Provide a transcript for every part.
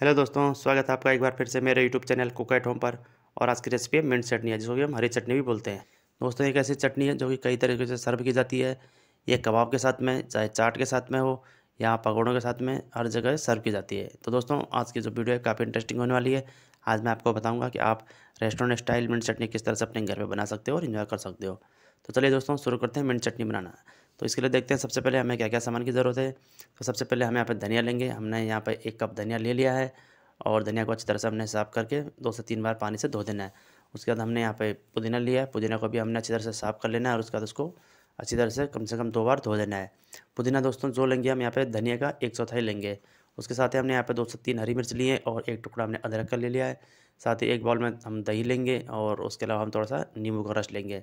hello दोस्तों स्वागत है आपका एक बार फिर से मेरे YouTube channel Cook at Home पर और आज की रेसिपी है मिंट चटनी है जिसको कि हम हरी चटनी भी बोलते हैं दोस्तों एक ऐसी चटनी है जो कि कई तरीके से सर्व की जाती है ये कबाब के साथ में चाहे चाट के साथ में हो या पकौड़ों के साथ में हर जगह सर्व की जाती है तो दोस्तों आज की जो वीडियो है काफ़ी इंटरेस्टिंग होने वाली है आज मैं आपको बताऊँगा कि आप रेस्टोरेंट स्टाइल मिंट चटनी किस तरह से अपने घर पर बना सकते हो और इन्जॉय कर सकते हो तो चलिए दोस्तों शुरू करते हैं मिंट चटनी बनाना तो इसके लिए देखते हैं सबसे पहले हमें क्या क्या सामान की ज़रूरत है तो सबसे पहले हम यहाँ पर धनिया लेंगे हमने यहाँ पर एक कप धनिया ले लिया है और धनिया को अच्छी तरह से हमने साफ़ करके दो से तीन बार पानी से धो देना है उसके बाद हमने यहाँ पे पुदीना लिया है पुदीना को भी हमने अच्छी तरह से साफ़ कर लेना है और उसके बाद उसको अच्छी तरह से कम से कम दो बार धो देना है पुदीना दोस्तों जो लेंगे हम यहाँ पे धनिया का एक चौथाई लेंगे उसके साथ ही हमने यहाँ पे दो से तीन हरी मिर्च लिए और एक टुकड़ा हमने अदरक का ले लिया है साथ ही एक बॉल में हम दही लेंगे और उसके अलावा हम थोड़ा सा नींबू का रस लेंगे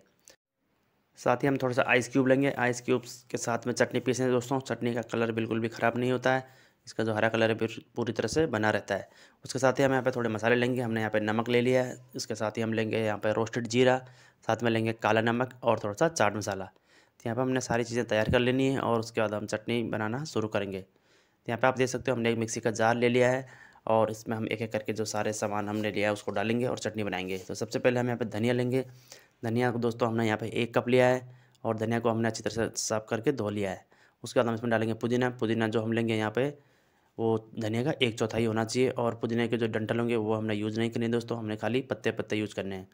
साथ ही हम थोड़ा सा आइस क्यूब लेंगे आइस क्यूब्स के साथ में चटनी पीसेंगे दोस्तों चटनी का कलर बिल्कुल भी ख़राब नहीं होता है इसका जो हरा कलर है पूरी तरह से बना रहता है उसके साथ ही हम यहाँ पे थोड़े मसाले लेंगे हमने यहाँ पे नमक ले लिया है इसके साथ ही हम लेंगे यहाँ पे रोस्टेड जीरा साथ में लेंगे काला नमक और थोड़ा सा चाट मसाला तो यहाँ पे हमने सारी चीज़ें तैयार कर लेनी है और उसके बाद हम चटनी बनाना शुरू करेंगे तो यहाँ पर आप देख सकते हो हमने एक मिक्सी का जार ले लिया है और इसमें हम एक एक करके जो सारे सामान हमने लिया है उसको डालेंगे और चटनी बनाएंगे तो सबसे पहले हम यहाँ पर धनिया लेंगे धनिया को दोस्तों हमने यहाँ पे एक कप लिया है और धनिया को हमने अच्छी तरह से साफ करके धो लिया है उसके बाद हम इसमें डालेंगे पुदीना पुदीना जो हम लेंगे यहाँ पे वो धनिया का एक चौथाई होना चाहिए और पुदीने के जो डंटल होंगे वो हमने यूज़ नहीं करने दोस्तों हमने खाली पत्ते पत्ते यूज़ करने हैं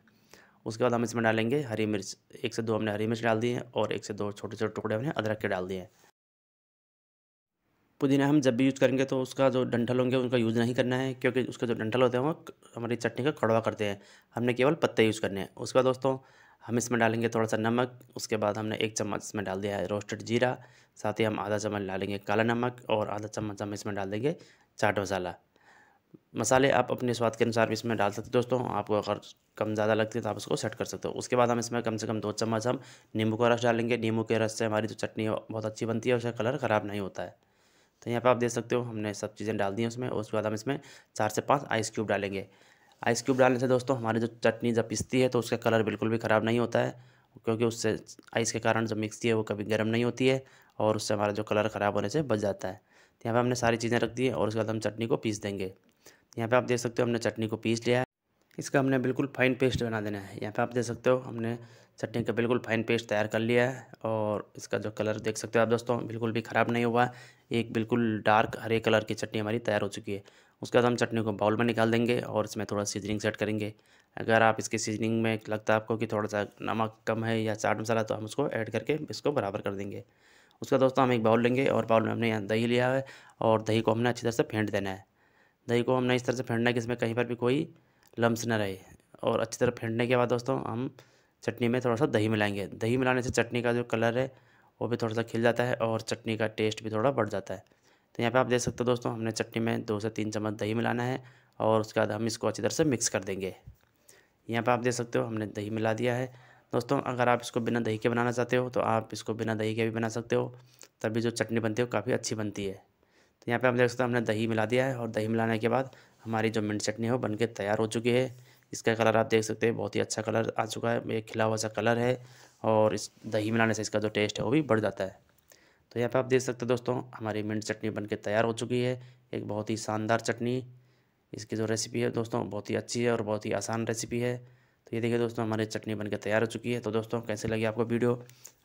उसके बाद हम इसमें डालेंगे हरी मिर्च एक से दो हमने हरी मिर्च डाल दी है और एक से दो छोटे छोटे टुकड़े हमने अदरक के डाल दिए हैं पुदीना हम जब भी यूज़ करेंगे तो उसका जो डंठल होंगे उनका यूज़ नहीं करना है क्योंकि उसके जो डंठल होते हैं वो हमारी चटनी का कड़वा करते हैं हमने केवल पत्ते यूज़ करने हैं उसके बाद दोस्तों हम इसमें डालेंगे थोड़ा सा नमक उसके बाद हमने एक चम्मच इसमें डाल दिया है रोस्टेड जीरा साथ ही हम आधा चम्मच डालेंगे काला नमक और आधा चम्मच हम इसमें डाल देंगे चाट मसाला मसाले आप अपने स्वाद के अनुसार इसमें डाल सकते हो दोस्तों आपको अगर कम ज़्यादा लगती है तो आप उसको सेट कर सकते हो उसके बाद हम इसमें कम से कम दो चम्मच हम नींबू का रस डालेंगे नींबू के रस से हमारी जो चटनी बहुत अच्छी बनती है उसका कलर ख़राब नहीं होता है तो यहाँ पर आप देख सकते हो हमने सब चीज़ें डाल दी हैं उसमें उसके बाद हम इसमें चार से पाँच आइस क्यूब डालेंगे आइस क्यूब डालने से दोस्तों हमारी जो चटनी जब पिसती है तो उसका कलर बिल्कुल भी ख़राब नहीं होता है क्योंकि उससे आइस के कारण जो मिक्सती है वो कभी गर्म नहीं होती है और उससे हमारा जो कलर ख़राब होने से बच जाता है तो यहाँ पर हमने सारी चीज़ें रख दी है और उसके बाद हम चटनी को पीस देंगे यहाँ पर आप देख सकते हो हमने चटनी को पीस लिया है इसका हमने बिल्कुल फाइन पेस्ट बना देना है यहाँ पे आप देख सकते हो हमने चटनी का बिल्कुल फाइन पेस्ट तैयार कर लिया है और इसका जो कलर देख सकते हो आप दोस्तों बिल्कुल भी ख़राब नहीं हुआ एक बिल्कुल डार्क हरे कलर की चटनी हमारी तैयार हो चुकी है उसके बाद हम चटनी को बाउल में निकाल देंगे और इसमें थोड़ा सीजनिंग सेट करेंगे अगर आप इसके सीजनिंग में लगता है आपको कि थोड़ा सा नमक कम है या चाट मसाला तो हम उसको ऐड करके इसको बराबर कर देंगे उसका दोस्तों हम एक बाउल लेंगे और बाउल में हमने यहाँ दही लिया है और दही को हमने अच्छी तरह से फेंट देना है दही को हमने इस तरह से फेंटना है कि इसमें कहीं पर भी कोई लम्स ना रहे और अच्छी तरह फेंटने के बाद दोस्तों हम चटनी में थोड़ा सा दही मिलाएंगे दही मिलाने से चटनी का जो कलर है वो भी थोड़ा सा खिल जाता है और चटनी का टेस्ट भी थोड़ा बढ़ जाता है तो यहाँ पे आप देख सकते हो दोस्तों हमने चटनी में दो से तीन चम्मच दही मिलाना है और उसके बाद हम इसको अच्छी तरह से मिक्स कर देंगे यहाँ पर आप देख सकते हो हमने दही मिला दिया है दोस्तों अगर आप इसको बिना दही के बनाना चाहते हो तो आप इसको बिना दही के भी बना सकते हो तभी जो चटनी बनती है वो काफ़ी अच्छी बनती है तो यहाँ पे आप देख सकते हो हमने दही मिला दिया है और दही मिलाने के बाद हमारी जो मिंट चटनी है वो बन के तैयार हो चुकी है इसका कलर आप देख सकते हैं बहुत ही अच्छा कलर आ चुका है एक खिला हुआ सा कलर है और इस दही मिलाने से इसका जो टेस्ट है वो भी बढ़ जाता है तो यहाँ पर आप देख सकते हैं दोस्तों हमारी मिंट चटनी बन के तैयार हो चुकी है एक बहुत ही शानदार चटनी इसकी जो रेसिपी है दोस्तों बहुत ही अच्छी है और बहुत ही आसान रेसिपी है तो ये देखिए दोस्तों हमारी चटनी बनकर तैयार हो चुकी है तो दोस्तों कैसे लगी आपको वीडियो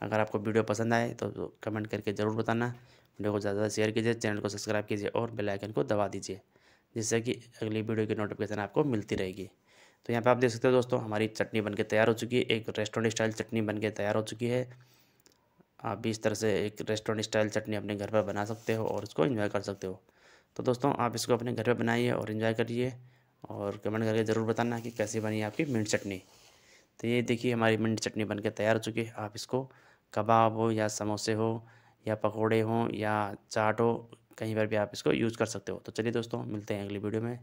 अगर आपको वीडियो पसंद आए तो कमेंट करके ज़रूर बताना वीडियो को ज़्यादा ज़्यादा शेयर कीजिए चैनल को सब्सक्राइब कीजिए और बेल आइकन को दबा दीजिए जिससे कि अगली वीडियो की नोटिफिकेशन आपको मिलती रहेगी तो यहाँ पर आप देख सकते हो दोस्तों हमारी चटनी बन तैयार हो चुकी है एक रेस्टोरेंट स्टाइल चटनी बन तैयार हो चुकी है आप भी इस तरह से एक रेस्टोरेंट स्टाइल चटनी अपने घर पर बना सकते हो और इसको इन्जॉय कर सकते हो तो दोस्तों आप इसको अपने घर पर बनाइए और इन्जॉय करिए और कमेंट करके ज़रूर बताना कि कैसी बनी आपकी मिंट चटनी तो ये देखिए हमारी मिंट चटनी बनके तैयार हो चुकी है आप इसको कबाब हो या समोसे हो या पकौड़े हों या चाट हो कहीं पर भी आप इसको यूज़ कर सकते हो तो चलिए दोस्तों मिलते हैं अगली वीडियो में